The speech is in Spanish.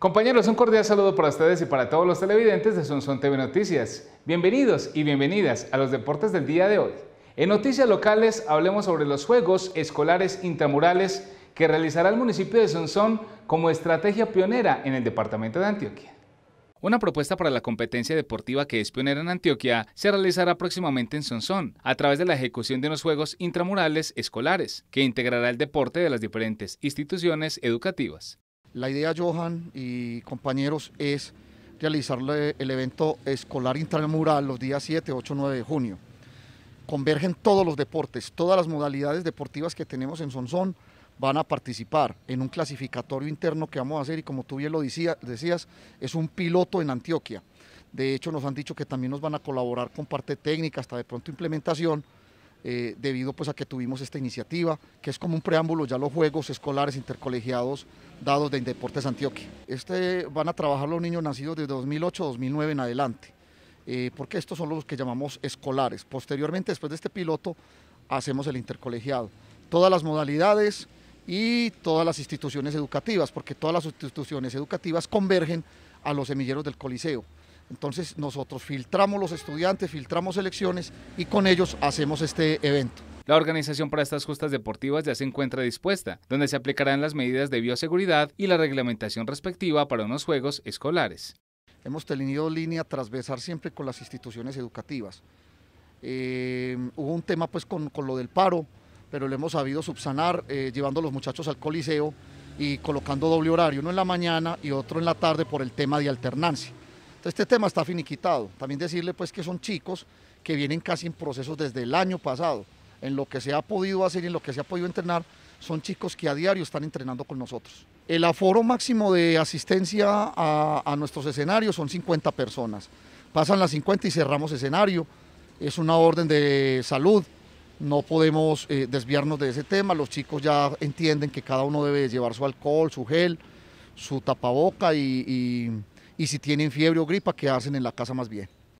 Compañeros, un cordial saludo para ustedes y para todos los televidentes de Sonson TV Noticias. Bienvenidos y bienvenidas a los deportes del día de hoy. En noticias locales hablemos sobre los Juegos Escolares Intramurales que realizará el municipio de Sonson como estrategia pionera en el departamento de Antioquia. Una propuesta para la competencia deportiva que es pionera en Antioquia se realizará próximamente en Sonsón, a través de la ejecución de unos juegos intramurales escolares, que integrará el deporte de las diferentes instituciones educativas. La idea, Johan y compañeros, es realizar el evento escolar intramural los días 7, 8, 9 de junio. Convergen todos los deportes, todas las modalidades deportivas que tenemos en Sonsón van a participar en un clasificatorio interno que vamos a hacer y como tú bien lo decías, es un piloto en Antioquia. De hecho, nos han dicho que también nos van a colaborar con parte técnica, hasta de pronto implementación, eh, debido pues a que tuvimos esta iniciativa, que es como un preámbulo ya los Juegos Escolares Intercolegiados dados de Deportes Antioquia. Este van a trabajar los niños nacidos desde 2008 2009 en adelante, eh, porque estos son los que llamamos escolares. Posteriormente, después de este piloto, hacemos el intercolegiado. Todas las modalidades y todas las instituciones educativas, porque todas las instituciones educativas convergen a los semilleros del Coliseo. Entonces nosotros filtramos los estudiantes, filtramos elecciones y con ellos hacemos este evento. La organización para estas justas deportivas ya se encuentra dispuesta, donde se aplicarán las medidas de bioseguridad y la reglamentación respectiva para unos juegos escolares. Hemos tenido línea transversal siempre con las instituciones educativas. Em, hubo un tema pues con, lo del paro, pero lo hemos sabido subsanar eh, llevando a los muchachos al coliseo y colocando doble horario, uno en la mañana y otro en la tarde por el tema de alternancia este tema está finiquitado. También decirle pues que son chicos que vienen casi en procesos desde el año pasado. En lo que se ha podido hacer y en lo que se ha podido entrenar, son chicos que a diario están entrenando con nosotros. El aforo máximo de asistencia a, nuestros escenarios son 50 personas. Pasan las 50 y cerramos escenario. Es una orden de salud. No podemos eh, desviarnos de ese tema. Los chicos ya entienden que cada uno debe llevar su alcohol, su gel, su tapaboca y y si tienen fiebre o gripa, hacen en la casa más bien.